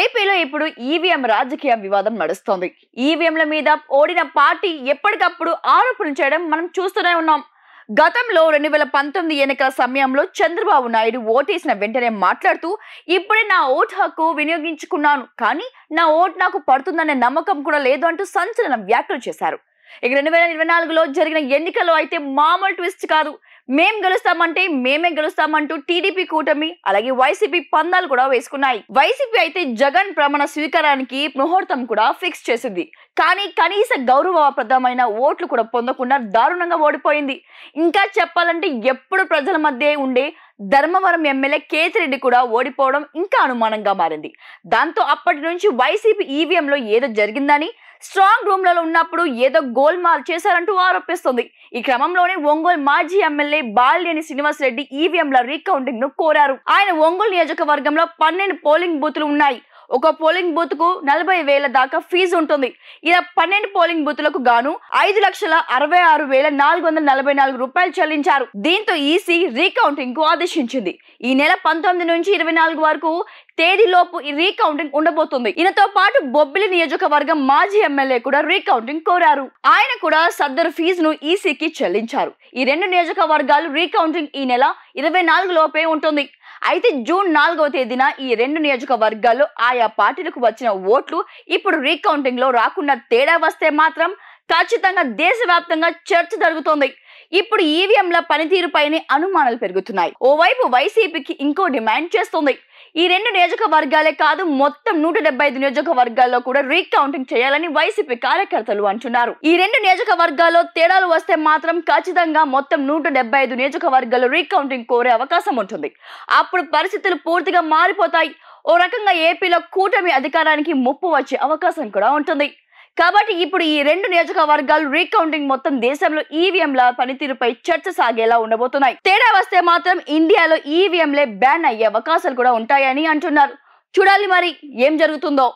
ఏపీలో ఇప్పుడు ఈవీఎం రాజకీయ వివాదం నడుస్తోంది ఈవీఎంల మీద ఓడిన పార్టీ ఎప్పటికప్పుడు ఆరోపణలు చేయడం మనం చూస్తూనే ఉన్నాం గతంలో రెండు వేల పంతొమ్మిది ఎన్నికల సమయంలో చంద్రబాబు నాయుడు ఓటేసిన వెంటనే మాట్లాడుతూ ఇప్పుడే నా ఓటు హక్కు వినియోగించుకున్నాను కానీ నా ఓటు నాకు పడుతుందనే నమ్మకం కూడా లేదు అంటూ సంచలన వ్యాఖ్యలు చేశారు ఇక రెండు వేల ఇరవై నాలుగులో జరిగిన ఎన్నికల్లో అయితే మామూలు ట్విస్ట్ కాదు మేం గెలుస్తామంటే మేమే గెలుస్తామంటూ టీడీపీ కూటమి అలాగే వైసీపీ పందాలు కూడా వేసుకున్నాయి వైసీపీ అయితే జగన్ ప్రమాణ స్వీకారానికి ముహూర్తం కూడా ఫిక్స్ చేసింది కానీ కనీస గౌరవప్రదమైన ఓట్లు కూడా పొందకుండా దారుణంగా ఓడిపోయింది ఇంకా చెప్పాలంటే ఎప్పుడు ప్రజల మధ్య ఉండే ధర్మవరం ఎమ్మెల్యే కేతిరెడ్డి కూడా ఓడిపోవడం ఇంకా అనుమానంగా మారింది దాంతో అప్పటి నుంచి వైసీపీ ఈవీఎంలో ఏదో జరిగిందని స్ట్రాంగ్ రూమ్లలో ఉన్నప్పుడు ఏదో గోల్ మాల్ చేశారంటూ ఆరోపిస్తుంది ఈ క్రమంలోనే ఒంగోలు మాజీ ఎమ్మెల్యే బాలినేని శ్రీనివాస్ రెడ్డి ఈవీఎంల రీకౌంటింగ్ ను కోరారు ఆయన ఒంగోలు నియోజకవర్గంలో పన్నెండు పోలింగ్ బూతులు ఉన్నాయి ఒక పోలింగ్ బూత్ కు నలభై వేల దాకా ఫీజు ఉంటుంది ఇలా పన్నెండు పోలింగ్ బూత్లకు గాను ఐదు లక్షల అరవై ఆరు వేల నాలుగు వందల నలభై నాలుగు రూపాయలు చెల్లించారు దీంతో ఈసీ రీకౌంటింగ్ కు ఆదేశించింది ఈ నెల పంతొమ్మిది నుంచి ఇరవై నాలుగు వరకు తేదీలోపు రీకౌంటింగ్ ఉండబోతుంది ఈయనతో పాటు బొబ్బిలి నియోజకవర్గం మాజీ ఎమ్మెల్యే కూడా రీకౌంటింగ్ కోరారు ఆయన కూడా సద్దరు ఫీజును ఈసీకి చెల్లించారు ఈ రెండు నియోజకవర్గాలు రీకౌంటింగ్ ఈ నెల ఇరవై నాలుగు లోపే ఉంటుంది అయితే జూన్ నాలుగవ తేదీన ఈ రెండు నియోజకవర్గాలు ఆయా పార్టీలకు వచ్చిన ఓట్లు ఇప్పుడు రీకౌంటింగ్లో రాకుండా తేడా వస్తే మాత్రం ఖచ్చితంగా దేశవ్యాప్తంగా చర్చ జరుగుతోంది ఇప్పుడు ఈవీఎంల e పనితీరుపైనే అనుమానాలు పెరుగుతున్నాయి ఓవైపు వైసీపీకి ఇంకో డిమాండ్ చేస్తుంది ఈ రెండు నియోజకవర్గాలే కాదు మొత్తం నూట డెబ్బై ఐదు నియోజకవర్గాల్లో కూడా రీకౌంటింగ్ చేయాలని వైసీపీ కార్యకర్తలు అంటున్నారు ఈ రెండు నియోజకవర్గాల్లో తేడాలు వస్తే మాత్రం ఖచ్చితంగా మొత్తం నూట డెబ్బై ఐదు నియోజకవర్గాల్లో రీకౌంటింగ్ కోరే అవకాశం ఉంటుంది అప్పుడు పరిస్థితులు పూర్తిగా మారిపోతాయి ఓ రకంగా ఏపీలో కూటమి అధికారానికి ముప్పు వచ్చే అవకాశం కూడా ఉంటుంది కాబట్టి ఇప్పుడు ఈ రెండు నియోజకవర్గాలు రీకౌంటింగ్ మొత్తం దేశంలో ఈవీఎంల e పనితీరుపై చర్చ సాగేలా ఉండబోతున్నాయి తేడా వస్తే మాత్రం ఇండియాలో ఈవీఎంలే e బ్యాన్ అయ్యే అవకాశాలు కూడా ఉంటాయని అంటున్నారు చూడాలి మరి ఏం జరుగుతుందో